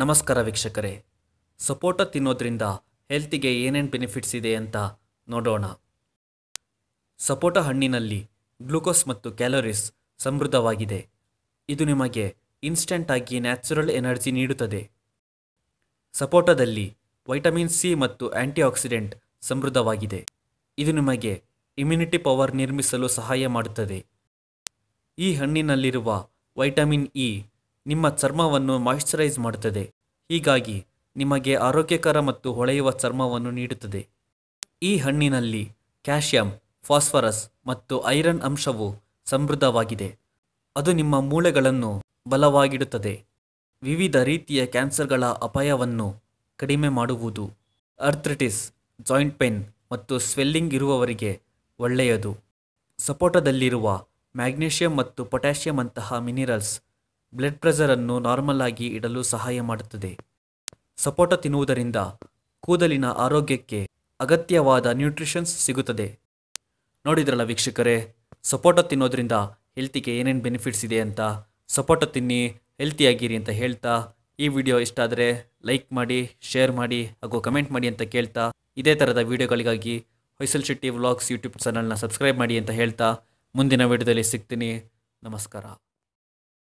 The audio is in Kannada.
ನಮಸ್ಕಾರ ವೀಕ್ಷಕರೇ ಸಪೋಟ ತಿನ್ನೋದ್ರಿಂದ ಹೆಲ್ತಿಗೆ ಏನೇನು ಬೆನಿಫಿಟ್ಸ್ ಇದೆ ಅಂತ ನೋಡೋಣ ಸಪೋಟ ಹಣ್ಣಿನಲ್ಲಿ ಗ್ಲೂಕೋಸ್ ಮತ್ತು ಕ್ಯಾಲೋರೀಸ್ ಸಮೃದ್ಧವಾಗಿದೆ ಇದು ನಿಮಗೆ ಇನ್ಸ್ಟೆಂಟ್ ಆಗಿ ನ್ಯಾಚುರಲ್ ಎನರ್ಜಿ ನೀಡುತ್ತದೆ ಸಪೋಟದಲ್ಲಿ ವೈಟಮಿನ್ ಸಿ ಮತ್ತು ಆಂಟಿಆಕ್ಸಿಡೆಂಟ್ ಸಮೃದ್ಧವಾಗಿದೆ ಇದು ನಿಮಗೆ ಇಮ್ಯುನಿಟಿ ಪವರ್ ನಿರ್ಮಿಸಲು ಸಹಾಯ ಮಾಡುತ್ತದೆ ಈ ಹಣ್ಣಿನಲ್ಲಿರುವ ವೈಟಮಿನ್ ಇ ನಿಮ್ಮ ಚರ್ಮವನ್ನು ಮಾಯಿಶ್ಚರೈಸ್ ಮಾಡುತ್ತದೆ ಹೀಗಾಗಿ ನಿಮಗೆ ಆರೋಗ್ಯಕರ ಮತ್ತು ಹೊಳೆಯುವ ಚರ್ಮವನ್ನು ನೀಡುತ್ತದೆ ಈ ಹಣ್ಣಿನಲ್ಲಿ ಕ್ಯಾಲ್ಶಿಯಂ ಫಾಸ್ಫರಸ್ ಮತ್ತು ಐರನ್ ಅಂಶವು ಸಮೃದ್ಧವಾಗಿದೆ ಅದು ನಿಮ್ಮ ಮೂಳೆಗಳನ್ನು ಬಲವಾಗಿಡುತ್ತದೆ ವಿವಿಧ ರೀತಿಯ ಕ್ಯಾನ್ಸರ್ಗಳ ಅಪಾಯವನ್ನು ಕಡಿಮೆ ಮಾಡುವುದು ಅರ್ಥ್ರಿಟಿಸ್ ಜಾಯಿಂಟ್ ಪೇನ್ ಮತ್ತು ಸ್ವೆಲ್ಲಿಂಗ್ ಇರುವವರಿಗೆ ಒಳ್ಳೆಯದು ಸಪೋಟದಲ್ಲಿರುವ ಮ್ಯಾಗ್ನೇಷಿಯಂ ಮತ್ತು ಪೊಟ್ಯಾಷಿಯಂ ಅಂತಹ ಮಿನಿರಲ್ಸ್ ಬ್ಲಡ್ ಪ್ರೆಷರನ್ನು ನಾರ್ಮಲ್ ಆಗಿ ಇಡಲು ಸಹಾಯ ಮಾಡುತ್ತದೆ ಸಪೋಟ ತಿನ್ನುವುದರಿಂದ ಕೂದಲಿನ ಆರೋಗ್ಯಕ್ಕೆ ಅಗತ್ಯವಾದ ನ್ಯೂಟ್ರಿಷನ್ಸ್ ಸಿಗುತ್ತದೆ ನೋಡಿದ್ರಲ್ಲ ವೀಕ್ಷಕರೇ ಸಪೋಟ ತಿನ್ನೋದ್ರಿಂದ ಹೆಲ್ತಿಗೆ ಏನೇನು ಬೆನಿಫಿಟ್ಸ್ ಇದೆ ಅಂತ ಸಪೋಟ ತಿನ್ನಿ ಹೆಲ್ತಿಯಾಗಿರಿ ಅಂತ ಹೇಳ್ತಾ ಈ ವಿಡಿಯೋ ಇಷ್ಟ ಆದರೆ ಲೈಕ್ ಮಾಡಿ ಶೇರ್ ಮಾಡಿ ಹಾಗೂ ಕಮೆಂಟ್ ಮಾಡಿ ಅಂತ ಕೇಳ್ತಾ ಇದೇ ಥರದ ವಿಡಿಯೋಗಳಿಗಾಗಿ ಹೊಯ್ಸಲ್ ಶೆಟ್ಟಿ ವ್ಲಾಗ್ಸ್ ಯೂಟ್ಯೂಬ್ ಚಾನಲ್ನ ಸಬ್ಸ್ಕ್ರೈಬ್ ಮಾಡಿ ಅಂತ ಹೇಳ್ತಾ ಮುಂದಿನ ವಿಡಿಯೋದಲ್ಲಿ ಸಿಗ್ತೀನಿ ನಮಸ್ಕಾರ